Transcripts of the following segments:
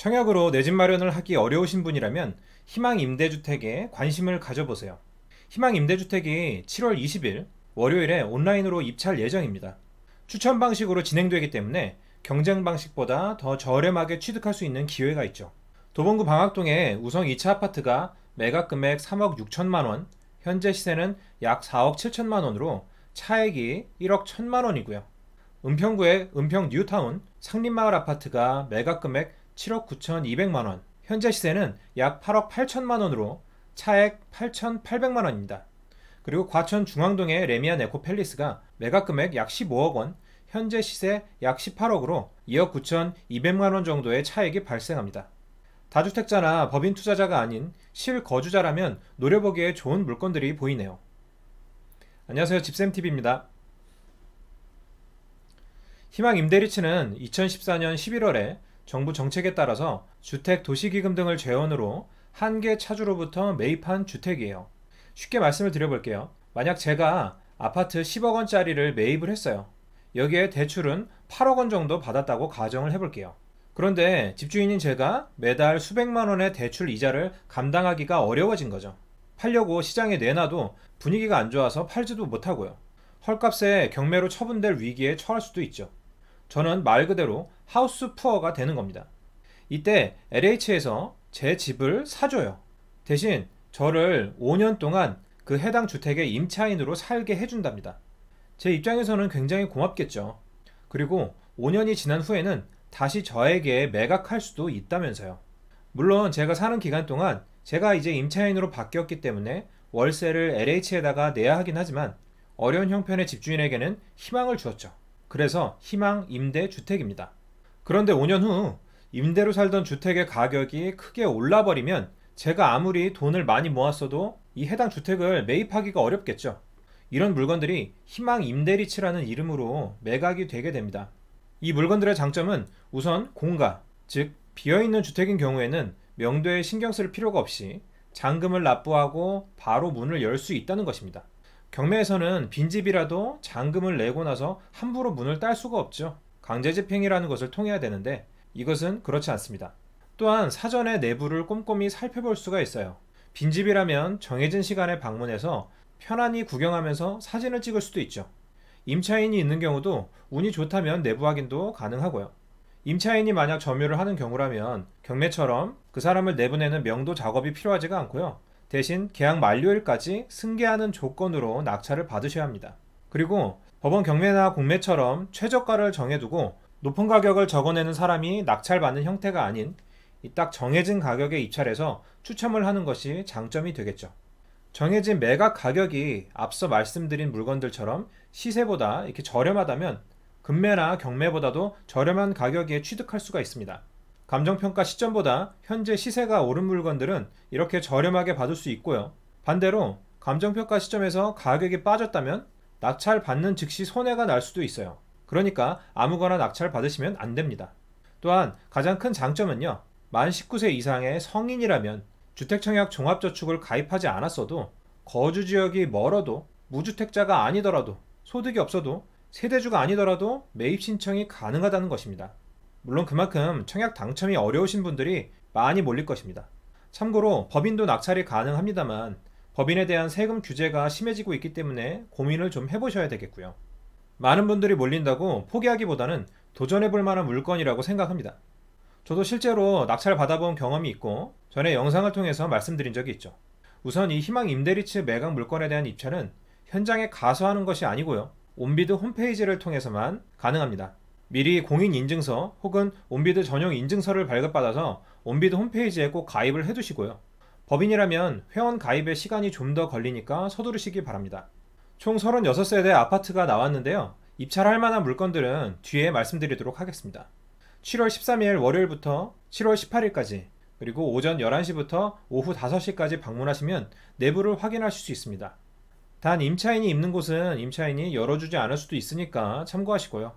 청약으로 내 집 마련을 하기 어려우신 분이라면 희망 임대주택에 관심을 가져보세요. 희망 임대주택이 7월 20일 월요일에 온라인으로 입찰 예정입니다. 추천 방식으로 진행되기 때문에 경쟁 방식보다 더 저렴하게 취득할 수 있는 기회가 있죠. 도봉구 방학동에 우성 2차 아파트가 매각 금액 3억 6천만 원, 현재 시세는 약 4억 7천만 원으로 차액이 1억 1천만 원이고요. 은평구의 은평 뉴타운 상림마을 아파트가 매각 금액 7억 9,200만 원, 현재 시세는 약 8억 8천만 원으로 차액 8,800만 원입니다. 그리고 과천 중앙동의 레미안 에코팰리스가 매각 금액 약 15억 원, 현재 시세 약 18억으로 2억 9,200만 원 정도의 차액이 발생합니다. 다주택자나 법인 투자자가 아닌 실거주자라면 노려보기에 좋은 물건들이 보이네요. 안녕하세요. 집샘TV입니다. 희망 임대리츠는 2014년 11월에 정부 정책에 따라서 주택 도시기금 등을 재원으로 한 개 차주로부터 매입한 주택이에요. 쉽게 말씀을 드려볼게요. 만약 제가 아파트 10억 원짜리를 매입을 했어요. 여기에 대출은 8억 원 정도 받았다고 가정을 해볼게요. 그런데 집주인인 제가 매달 수백만 원의 대출 이자를 감당하기가 어려워진 거죠. 팔려고 시장에 내놔도 분위기가 안 좋아서 팔지도 못하고요. 헐값에 경매로 처분될 위기에 처할 수도 있죠. 저는 말 그대로 하우스 푸어가 되는 겁니다. 이때 LH에서 제 집을 사줘요. 대신 저를 5년 동안 그 해당 주택의 임차인으로 살게 해준답니다. 제 입장에서는 굉장히 고맙겠죠. 그리고 5년이 지난 후에는 다시 저에게 매각할 수도 있다면서요. 물론 제가 사는 기간 동안 제가 이제 임차인으로 바뀌었기 때문에 월세를 LH에다가 내야 하긴 하지만 어려운 형편의 집주인에게는 희망을 주었죠. 그래서 희망 임대 주택입니다. 그런데 5년 후 임대로 살던 주택의 가격이 크게 올라버리면 제가 아무리 돈을 많이 모았어도 이 해당 주택을 매입하기가 어렵겠죠. 이런 물건들이 희망 임대리치라는 이름으로 매각이 되게 됩니다. 이 물건들의 장점은 우선 공가, 즉 비어있는 주택인 경우에는 명도에 신경 쓸 필요가 없이 잔금을 납부하고 바로 문을 열 수 있다는 것입니다. 경매에서는 빈집이라도 잔금을 내고 나서 함부로 문을 딸 수가 없죠. 강제집행이라는 것을 통해야 되는데 이것은 그렇지 않습니다. 또한 사전에 내부를 꼼꼼히 살펴볼 수가 있어요. 빈집이라면 정해진 시간에 방문해서 편안히 구경하면서 사진을 찍을 수도 있죠. 임차인이 있는 경우도 운이 좋다면 내부 확인도 가능하고요. 임차인이 만약 점유를 하는 경우라면 경매처럼 그 사람을 내보내는 명도 작업이 필요하지가 않고요. 대신 계약 만료일까지 승계하는 조건으로 낙찰을 받으셔야 합니다. 그리고 법원 경매나 공매처럼 최저가를 정해두고 높은 가격을 적어내는 사람이 낙찰받는 형태가 아닌 이 딱 정해진 가격에 입찰해서 추첨을 하는 것이 장점이 되겠죠. 정해진 매각 가격이 앞서 말씀드린 물건들처럼 시세보다 이렇게 저렴하다면 금매나 경매보다도 저렴한 가격에 취득할 수가 있습니다. 감정평가 시점보다 현재 시세가 오른 물건들은 이렇게 저렴하게 받을 수 있고요. 반대로 감정평가 시점에서 가격이 빠졌다면 낙찰 받는 즉시 손해가 날 수도 있어요. 그러니까 아무거나 낙찰 받으시면 안 됩니다. 또한 가장 큰 장점은요. 만 19세 이상의 성인이라면 주택청약 종합저축을 가입하지 않았어도 거주 지역이 멀어도 무주택자가 아니더라도 소득이 없어도 세대주가 아니더라도 매입 신청이 가능하다는 것입니다. 물론 그만큼 청약 당첨이 어려우신 분들이 많이 몰릴 것입니다. 참고로 법인도 낙찰이 가능합니다만 법인에 대한 세금 규제가 심해지고 있기 때문에 고민을 좀 해보셔야 되겠고요. 많은 분들이 몰린다고 포기하기보다는 도전해볼 만한 물건이라고 생각합니다. 저도 실제로 낙찰 받아본 경험이 있고 전에 영상을 통해서 말씀드린 적이 있죠. 우선 이 희망 임대리츠 매각 물건에 대한 입찰은 현장에 가서 하는 것이 아니고요. 온비드 홈페이지를 통해서만 가능합니다. 미리 공인인증서 혹은 온비드 전용 인증서를 발급받아서 온비드 홈페이지에 꼭 가입을 해두시고요. 법인이라면 회원 가입의 시간이 좀 더 걸리니까 서두르시기 바랍니다. 총 36세대 아파트가 나왔는데요. 입찰할 만한 물건들은 뒤에 말씀드리도록 하겠습니다. 7월 13일 월요일부터 7월 18일까지 그리고 오전 11시부터 오후 5시까지 방문하시면 내부를 확인하실 수 있습니다. 단 임차인이 입는 곳은 임차인이 열어주지 않을 수도 있으니까 참고하시고요.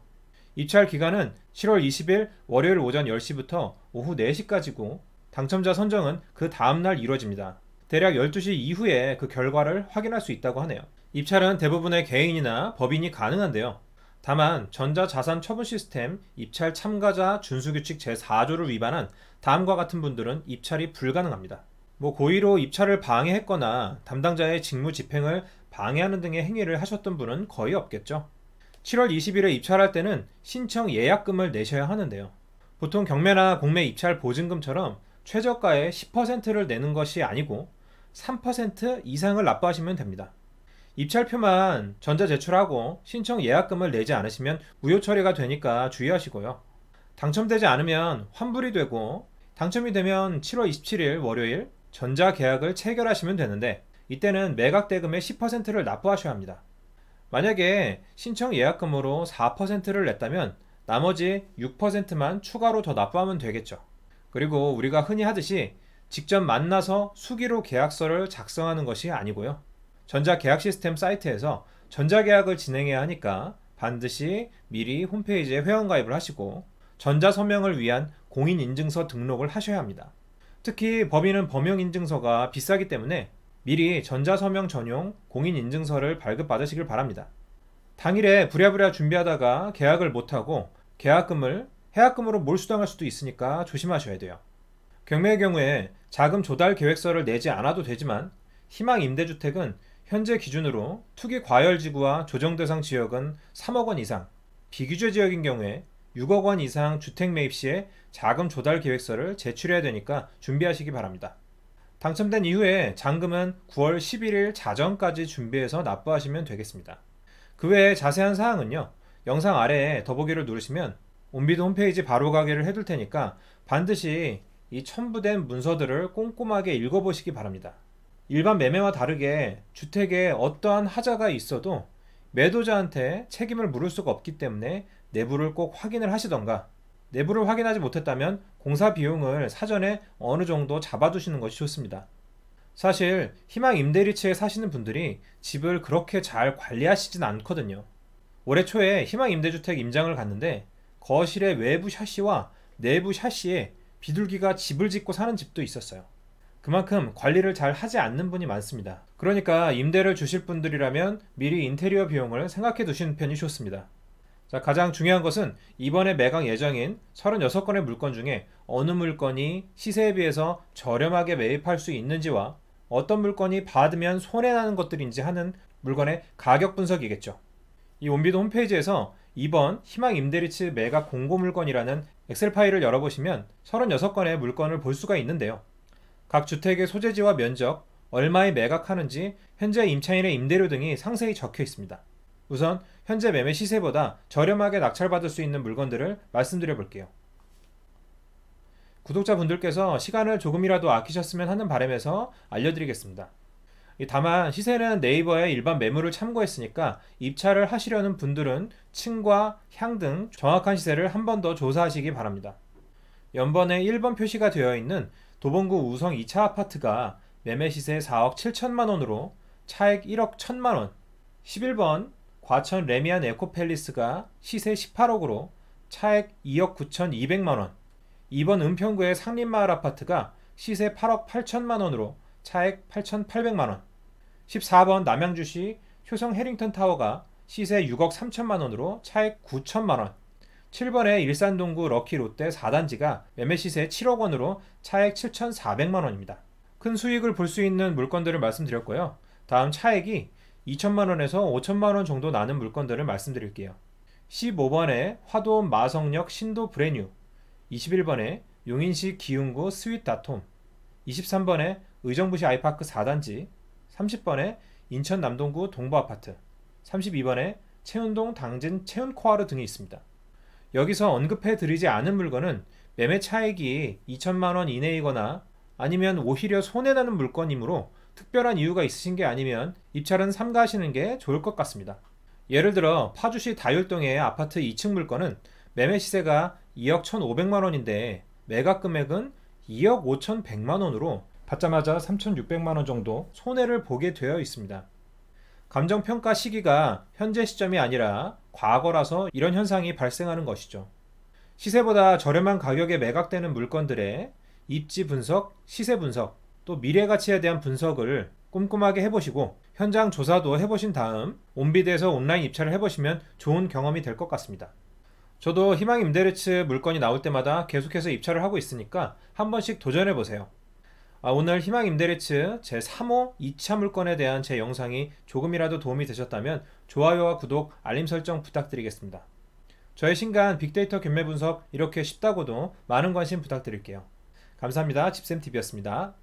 입찰 기간은 7월 20일 월요일 오전 10시부터 오후 4시까지고 당첨자 선정은 그 다음날 이루어집니다. 대략 12시 이후에 그 결과를 확인할 수 있다고 하네요. 입찰은 대부분의 개인이나 법인이 가능한데요. 다만 전자자산 처분 시스템 입찰 참가자 준수규칙 제4조를 위반한 다음과 같은 분들은 입찰이 불가능합니다. 뭐 고의로 입찰을 방해했거나 담당자의 직무 집행을 방해하는 등의 행위를 하셨던 분은 거의 없겠죠. 7월 20일에 입찰할 때는 신청 예약금을 내셔야 하는데요. 보통 경매나 공매 입찰 보증금처럼 최저가의 10%를 내는 것이 아니고 3% 이상을 납부하시면 됩니다. 입찰표만 전자 제출하고 신청 예약금을 내지 않으시면 무효 처리가 되니까 주의하시고요. 당첨되지 않으면 환불이 되고 당첨이 되면 7월 27일 월요일 전자 계약을 체결하시면 되는데 이때는 매각 대금의 10%를 납부하셔야 합니다. 만약에 신청 예약금으로 4%를 냈다면 나머지 6%만 추가로 더 납부하면 되겠죠. 그리고 우리가 흔히 하듯이 직접 만나서 수기로 계약서를 작성하는 것이 아니고요. 전자계약 시스템 사이트에서 전자계약을 진행해야 하니까 반드시 미리 홈페이지에 회원가입을 하시고 전자서명을 위한 공인인증서 등록을 하셔야 합니다. 특히 법인은 범용인증서가 비싸기 때문에 미리 전자서명 전용 공인인증서를 발급받으시길 바랍니다. 당일에 부랴부랴 준비하다가 계약을 못하고 계약금을 해약금으로 몰수당할 수도 있으니까 조심하셔야 돼요. 경매의 경우에 자금 조달 계획서를 내지 않아도 되지만 희망 임대주택은 현재 기준으로 투기 과열 지구와 조정 대상 지역은 3억 원 이상, 비규제 지역인 경우에 6억 원 이상 주택 매입 시에 자금 조달 계획서를 제출해야 되니까 준비하시기 바랍니다. 당첨된 이후에 잔금은 9월 11일 자정까지 준비해서 납부하시면 되겠습니다. 그 외에 자세한 사항은요. 영상 아래에 더보기를 누르시면 온비드 홈페이지 바로 가기를 해둘 테니까 반드시 이 첨부된 문서들을 꼼꼼하게 읽어보시기 바랍니다. 일반 매매와 다르게 주택에 어떠한 하자가 있어도 매도자한테 책임을 물을 수가 없기 때문에 내부를 꼭 확인을 하시던가 내부를 확인하지 못했다면 공사 비용을 사전에 어느 정도 잡아두시는 것이 좋습니다. 사실 희망 임대리츠에 사시는 분들이 집을 그렇게 잘 관리하시진 않거든요. 올해 초에 희망 임대주택 임장을 갔는데 거실의 외부 샷시와 내부 샷시에 비둘기가 집을 짓고 사는 집도 있었어요. 그만큼 관리를 잘 하지 않는 분이 많습니다. 그러니까 임대를 주실 분들이라면 미리 인테리어 비용을 생각해 두시는 편이 좋습니다. 자, 가장 중요한 것은 이번에 매각 예정인 36건의 물건 중에 어느 물건이 시세에 비해서 저렴하게 매입할 수 있는지와 어떤 물건이 받으면 손해나는 것들인지 하는 물건의 가격 분석이겠죠. 이 온비도 홈페이지에서 이번 희망 임대리츠 매각 공고 물건이라는 엑셀 파일을 열어보시면 36건의 물건을 볼 수가 있는데요. 각 주택의 소재지와 면적, 얼마에 매각하는지, 현재 임차인의 임대료 등이 상세히 적혀 있습니다. 우선 현재 매매 시세보다 저렴하게 낙찰받을 수 있는 물건들을 말씀드려 볼게요. 구독자분들께서 시간을 조금이라도 아끼셨으면 하는 바람에서 알려드리겠습니다. 다만 시세는 네이버의 일반 매물을 참고했으니까 입찰을 하시려는 분들은 층과 향 등 정확한 시세를 한 번 더 조사하시기 바랍니다. 연번에 1번 표시가 되어 있는 도봉구 우성 2차 아파트가 매매 시세 4억 7천만 원으로 차액 1억 1천만 원, 11번 과천 레미안 에코팰리스가 시세 18억으로 차액 2억 9,200만 원, 이번 은평구의 상림마을 아파트가 시세 8억 8천만 원으로 차액 8,800만 원, 14번 남양주시 효성 해링턴 타워가 시세 6억 3천만 원으로 차액 9천만 원, 7번의 일산동구 럭키 롯데 4단지가 매매 시세 7억 원으로 차액 7,400만 원입니다. 큰 수익을 볼 수 있는 물건들을 말씀드렸고요. 다음 차액이 2천만 원에서 5천만 원 정도 나는 물건들을 말씀드릴게요. 15번에 화도원 마성역 신도 브레뉴 21번에 용인시 기흥구 스윗다톰 23번에 의정부시 아이파크 4단지 30번에 인천 남동구 동부아파트 32번에 채운동 당진 채운코아르 등이 있습니다. 여기서 언급해 드리지 않은 물건은 매매 차액이 2천만 원 이내이거나 아니면 오히려 손해나는 물건이므로 특별한 이유가 있으신 게 아니면 입찰은 삼가하시는 게 좋을 것 같습니다. 예를 들어 파주시 다율동의 아파트 2층 물건은 매매 시세가 2억 1,500만 원인데 매각 금액은 2억 5,100만 원으로 받자마자 3,600만 원 정도 손해를 보게 되어 있습니다. 감정 평가 시기가 현재 시점이 아니라 과거라서 이런 현상이 발생하는 것이죠. 시세보다 저렴한 가격에 매각되는 물건들의 입지 분석, 시세 분석, 또 미래 가치에 대한 분석을 꼼꼼하게 해보시고 현장 조사도 해보신 다음 온비대에서 온라인 입찰을 해보시면 좋은 경험이 될 것 같습니다. 저도 희망 임대리츠 물건이 나올 때마다 계속해서 입찰을 하고 있으니까 한 번씩 도전해보세요. 아, 오늘 희망 임대리츠 제 3호 2차 물건에 대한 제 영상이 조금이라도 도움이 되셨다면 좋아요와 구독, 알림 설정 부탁드리겠습니다. 저의 신간 빅데이터 경매 분석 이렇게 쉽다고도 많은 관심 부탁드릴게요. 감사합니다. 집쌤TV였습니다.